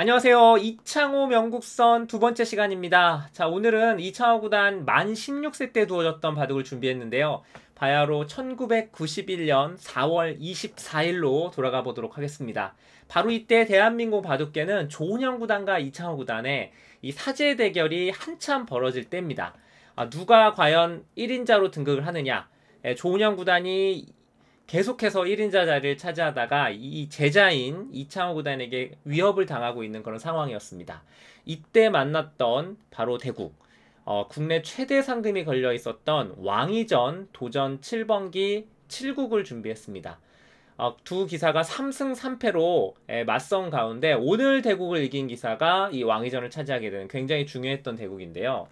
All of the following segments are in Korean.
안녕하세요. 이창호 명국선 두 번째 시간입니다. 자, 오늘은 이창호 구단 만 16세 때 두어졌던 바둑을 준비했는데요. 바야로 1991년 4월 24일로 돌아가 보도록 하겠습니다. 바로 이때 대한민국 바둑계는 조은영 구단과 이창호 구단의 이 사제 대결이 한참 벌어질 때입니다. 아, 누가 과연 1인자로 등극을 하느냐? 조은영 예, 구단이 계속해서 1인자 자리를 차지하다가 이 제자인 이창호 구단에게 위협을 당하고 있는 그런 상황이었습니다. 이때 만났던 바로 대구 어, 국내 최대 상금이 걸려 있었던 왕이전 도전 7번기 7국을 준비했습니다. 어, 두 기사가 3승 3패로 에, 예, 맞선 가운데 오늘 대국을 이긴 기사가 이 왕이전을 차지하게 되는 굉장히 중요했던 대국인데요.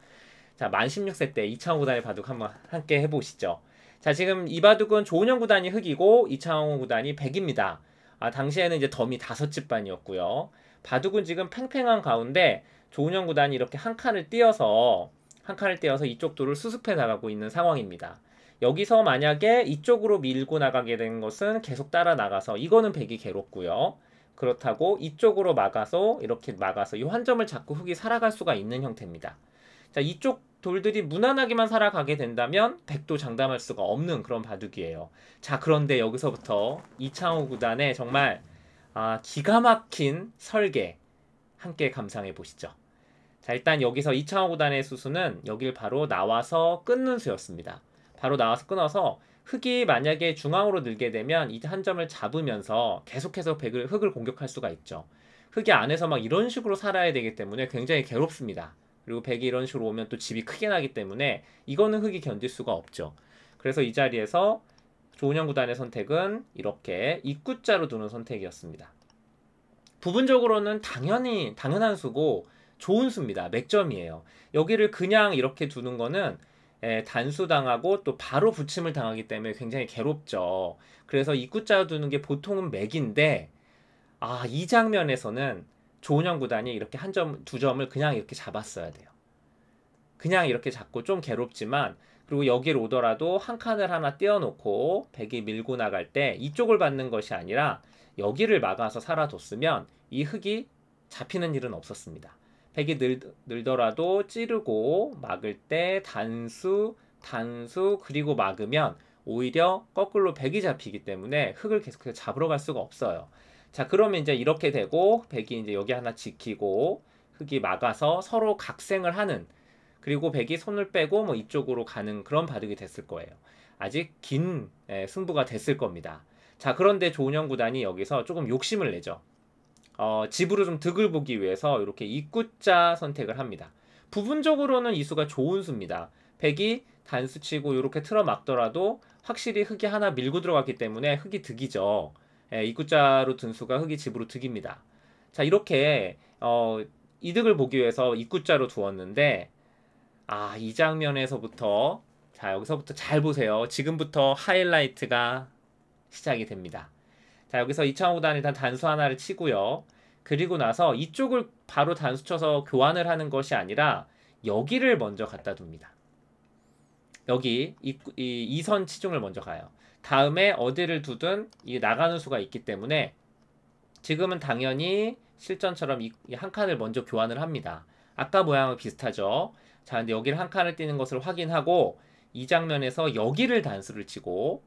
자, 만 16세 때 이창호 구단의 바둑 한번 함께 해보시죠. 자, 지금 이바둑은 조은영 구단이 흑이고 이창호 구단이 백입니다. 아, 당시에는 이제 덤이 다섯 집반이었고요. 바둑은 지금 팽팽한 가운데 조은영 구단이 이렇게 한 칸을 띄어서 한 칸을 띄어서 이쪽 도를 수습해 나가고 있는 상황입니다. 여기서 만약에 이쪽으로 밀고 나가게 된 것은 계속 따라 나가서 이거는 백이 괴롭고요. 그렇다고 이쪽으로 막아서 이렇게 막아서 이 한 점을 잡고 흑이 살아갈 수가 있는 형태입니다. 자, 이쪽 돌들이 무난하게만 살아가게 된다면 백도 장담할 수가 없는 그런 바둑이에요. 자 그런데 여기서부터 이창호 구단의 정말 아, 기가 막힌 설계 함께 감상해 보시죠. 자 일단 여기서 이창호 구단의 수수는 여길 바로 나와서 끊는 수였습니다. 바로 나와서 끊어서 흙이 만약에 중앙으로 늘게 되면 이 한 점을 잡으면서 계속해서 백을, 흙을 공격할 수가 있죠. 흙이 안에서 막 이런 식으로 살아야 되기 때문에 굉장히 괴롭습니다. 그리고 100이 이런 식으로 오면 또 집이 크게 나기 때문에 이거는 흙이 견딜 수가 없죠. 그래서 이 자리에서 조은현 구단의 선택은 이렇게 입구자로 두는 선택이었습니다. 부분적으로는 당연히 당연한 수고 좋은 수입니다. 맥점이에요. 여기를 그냥 이렇게 두는 거는 예, 단수당하고 또 바로 붙임을 당하기 때문에 굉장히 괴롭죠. 그래서 입구자로 두는 게 보통은 맥인데 아, 이 장면에서는 좋은영 구단이 이렇게 한 점, 두 점을 그냥 이렇게 잡았어야 돼요. 그냥 이렇게 잡고 좀 괴롭지만 그리고 여기를 오더라도 한 칸을 하나 떼어놓고 백이 밀고 나갈 때 이쪽을 받는 것이 아니라 여기를 막아서 살아뒀으면 이 흙이 잡히는 일은 없었습니다. 백이 늘, 늘더라도 찌르고 막을 때 단수, 단수 그리고 막으면 오히려 거꾸로 백이 잡히기 때문에 흙을 계속해서 잡으러 갈 수가 없어요. 자, 그러면 이제 이렇게 되고 백이 이제 여기 하나 지키고 흙이 막아서 서로 각생을 하는 그리고 백이 손을 빼고 뭐 이쪽으로 가는 그런 바둑이 됐을 거예요. 아직 긴 예, 승부가 됐을 겁니다. 자, 그런데 조은영 구단이 여기서 조금 욕심을 내죠. 어, 집으로 좀 득을 보기 위해서 이렇게 입구자 선택을 합니다. 부분적으로는 이 수가 좋은 수입니다. 백이 단수치고 이렇게 틀어 막더라도 확실히 흙이 하나 밀고 들어갔기 때문에 흙이 득이죠. 예, 입구자로 든 수가 흙이 집으로 득입니다. 자 이렇게 어, 이득을 보기 위해서 입구자로 두었는데 아 이 장면에서부터 자 여기서부터 잘 보세요. 지금부터 하이라이트가 시작이 됩니다. 자 여기서 2창호 구단 일단 단수 하나를 치고요. 그리고 나서 이쪽을 바로 단수 쳐서 교환을 하는 것이 아니라 여기를 먼저 갖다 둡니다. 여기 이, 이, 이선 치중을 먼저 가요. 다음에 어디를 두든 이 나가는 수가 있기 때문에 지금은 당연히 실전처럼 이한 칸을 먼저 교환을 합니다. 아까 모양은 비슷하죠. 자, 근데 여기를 한 칸을 띄는 것을 확인하고 이 장면에서 여기를 단수를 치고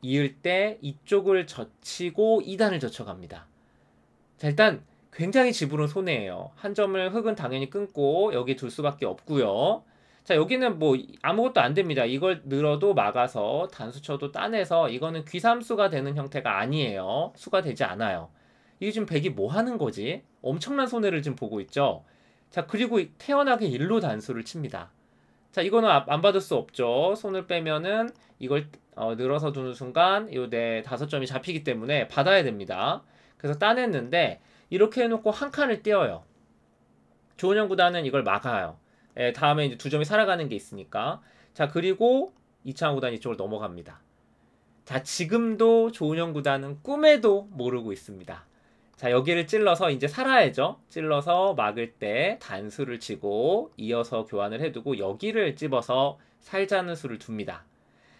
이을 때 이쪽을 젖히고 2단을 젖혀갑니다. 자, 일단 굉장히 집으로 손해예요. 한 점을 흙은 당연히 끊고 여기 둘 수밖에 없고요. 자 여기는 뭐 아무것도 안 됩니다. 이걸 늘어도 막아서 단수쳐도 따내서 이거는 귀삼수가 되는 형태가 아니에요. 수가 되지 않아요. 이게 지금 백이 뭐 하는 거지? 엄청난 손해를 지금 보고 있죠. 자 그리고 태연하게 일로 단수를 칩니다. 자 이거는 아, 안 받을 수 없죠. 손을 빼면은 이걸 어, 늘어서 두는 순간 요내 네, 다섯 점이 잡히기 때문에 받아야 됩니다. 그래서 따냈는데 이렇게 해놓고 한 칸을 띄어요. 조은영 구단은 이걸 막아요. 예, 다음에 이제 두 점이 살아가는 게 있으니까. 자, 그리고 이창호 구단 이쪽으로 넘어갑니다. 자, 지금도 조은영 구단은 꿈에도 모르고 있습니다. 자, 여기를 찔러서 이제 살아야죠. 찔러서 막을 때 단수를 치고 이어서 교환을 해두고 여기를 찝어서 살자는 수를 둡니다.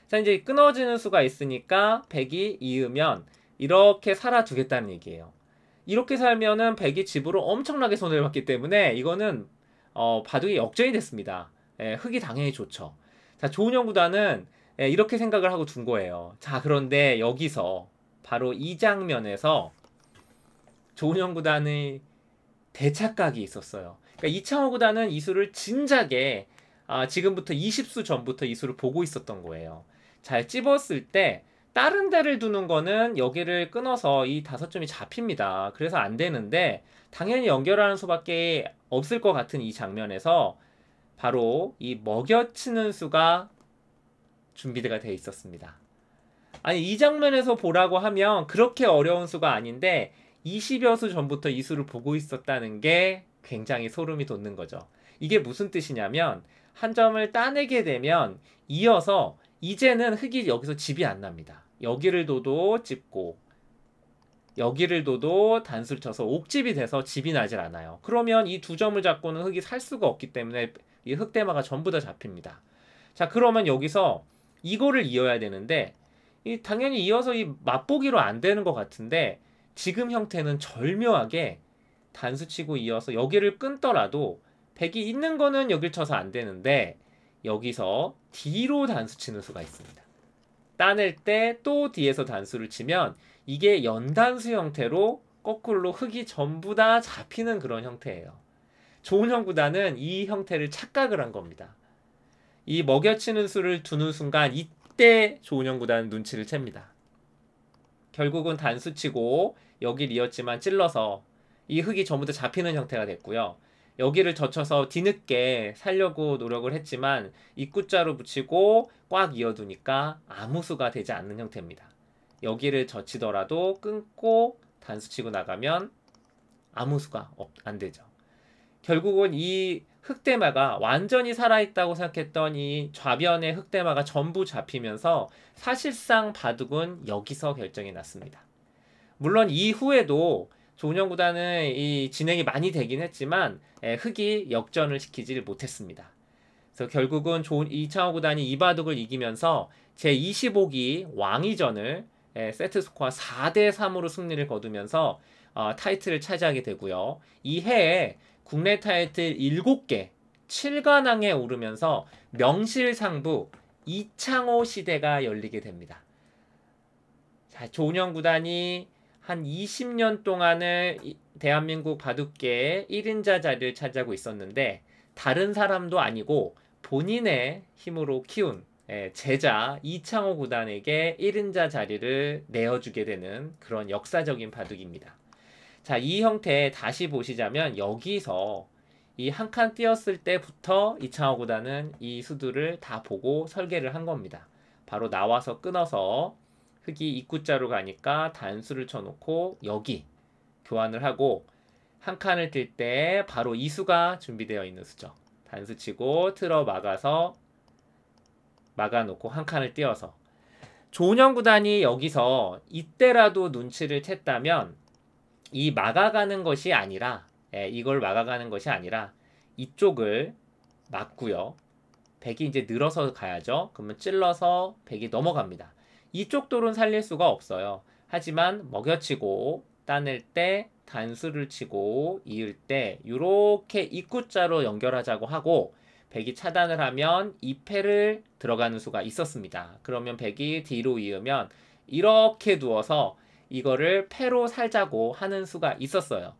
자, 이제 끊어지는 수가 있으니까 100이 이으면 이렇게 살아두겠다는 얘기예요. 이렇게 살면은 100이 집으로 엄청나게 손해를 봤기 때문에 이거는 어, 바둑이 역전이 됐습니다. 예, 흑이 당연히 좋죠. 자, 조은영 구단은 예, 이렇게 생각을 하고 둔 거예요. 자, 그런데 여기서 바로 이 장면에서 조은영 구단의 대착각이 있었어요. 그러니까 이창호 구단은 이수를 진작에 아, 지금부터 20수 전부터 이수를 보고 있었던 거예요. 잘 찝었을 때 다른 데를 두는 거는 여기를 끊어서 이 다섯 점이 잡힙니다. 그래서 안 되는데 당연히 연결하는 수밖에 없을 것 같은 이 장면에서 바로 이 먹여치는 수가 준비가 되어 있었습니다. 아니 이 장면에서 보라고 하면 그렇게 어려운 수가 아닌데 20여 수 전부터 이 수를 보고 있었다는 게 굉장히 소름이 돋는 거죠. 이게 무슨 뜻이냐면 한 점을 따내게 되면 이어서 이제는 흙이 여기서 집이 안 납니다. 여기를 둬도 집고 여기를 둬도 단수를 쳐서 옥집이 돼서 집이 나질 않아요. 그러면 이 두 점을 잡고는 흙이 살 수가 없기 때문에 이 흑대마가 전부 다 잡힙니다. 자 그러면 여기서 이거를 이어야 되는데 이 당연히 이어서 이 맛보기로 안 되는 것 같은데 지금 형태는 절묘하게 단수치고 이어서 여기를 끊더라도 백이 있는 거는 여길 쳐서 안 되는데 여기서 뒤로 단수 치는 수가 있습니다. 따낼 때 또뒤에서 단수를 치면 이게 연단수 형태로 거꾸로 흙이 전부 다 잡히는 그런 형태예요. 좋은형 구단은 이 형태를 착각을 한 겁니다. 이 먹여치는 수를 두는 순간 이때 좋은형 구단 눈치를 챕니다. 결국은 단수치고 여길 이었지만 찔러서 이 흙이 전부 다 잡히는 형태가 됐고요. 여기를 젖혀서 뒤늦게 살려고 노력을 했지만 입구자로 붙이고 꽉 이어두니까 아무 수가 되지 않는 형태입니다. 여기를 젖히더라도 끊고 단수 치고 나가면 아무 수가 없, 안 되죠. 결국은 이 흑대마가 완전히 살아있다고 생각했던 이 좌변의 흑대마가 전부 잡히면서 사실상 바둑은 여기서 결정이 났습니다. 물론 이후에도 조은영 구단은 이 진행이 많이 되긴 했지만 흑이 예, 역전을 시키질 못했습니다. 그래서 결국은 이창호 구단이 이 바둑을 이기면서 제25기 왕위전을 예, 세트 스코어 4대 3으로 승리를 거두면서 어, 타이틀을 차지하게 되고요. 이 해에 국내 타이틀 7개 7관왕에 오르면서 명실상부 이창호 시대가 열리게 됩니다. 자, 조은영 구단이 한 20년 동안을 대한민국 바둑계의 1인자 자리를 차지하고 있었는데 다른 사람도 아니고 본인의 힘으로 키운 예, 제자 이창호 구단에게 1인자 자리를 내어주게 되는 그런 역사적인 바둑입니다. 자, 이 형태 다시 보시자면 여기서 이 한 칸 띄었을 때부터 이창호 구단은 이 수두를 다 보고 설계를 한 겁니다. 바로 나와서 끊어서 흙이 입구자로 가니까 단수를 쳐놓고 여기 교환을 하고 한 칸을 뛸 때 바로 이 수가 준비되어 있는 수죠. 단수 치고 틀어 막아서 막아놓고 한 칸을 띄어서 조은영 구단이 여기서 이때라도 눈치를 챘다면 이 막아가는 것이 아니라 예, 이걸 막아가는 것이 아니라 이쪽을 막고요. 백이 이제 늘어서 가야죠. 그러면 찔러서 백이 넘어갑니다. 이쪽 돌은 살릴 수가 없어요. 하지만 먹여치고 따낼 때 단수를 치고 이을 때 이렇게 입구자로 연결하자고 하고 백이 차단을 하면 2패를 들어가는 수가 있었습니다. 그러면 백이 뒤로 이으면 이렇게 두어서 이거를 패로 살자고 하는 수가 있었어요.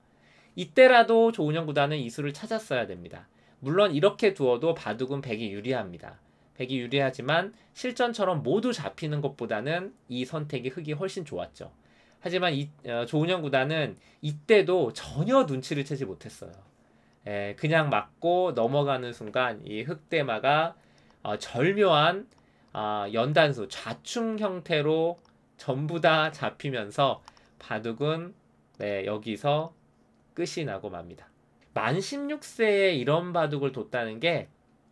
이때라도 조은영 구단은 이 수를 찾았어야 됩니다. 물론 이렇게 두어도 바둑은 백이 유리합니다. 백이 유리하지만 실전처럼 모두 잡히는 것보다는 이 선택이 흙이 훨씬 좋았죠. 하지만 이, 어, 조은영 구단은 이때도 전혀 눈치를 채지 못했어요. 에, 예, 그냥 맞고 넘어가는 순간 이 흑대마가 어, 절묘한 어, 연단수 좌충 형태로 전부 다 잡히면서 바둑은 네, 여기서 끝이 나고 맙니다. 만 16세에 이런 바둑을 뒀다는 게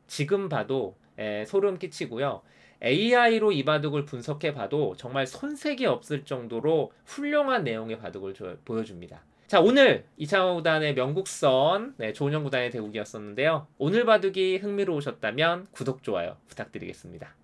지금 봐도 에, 예, 소름 끼치고요. AI로 이 바둑을 분석해 봐도 정말 손색이 없을 정도로 훌륭한 내용의 바둑을 조, 보여줍니다. 자 오늘 이창호 구단의 명국선 네, 조은영 구단의 대국이었었는데요. 오늘 바둑이 흥미로우셨다면 구독 좋아요 부탁드리겠습니다.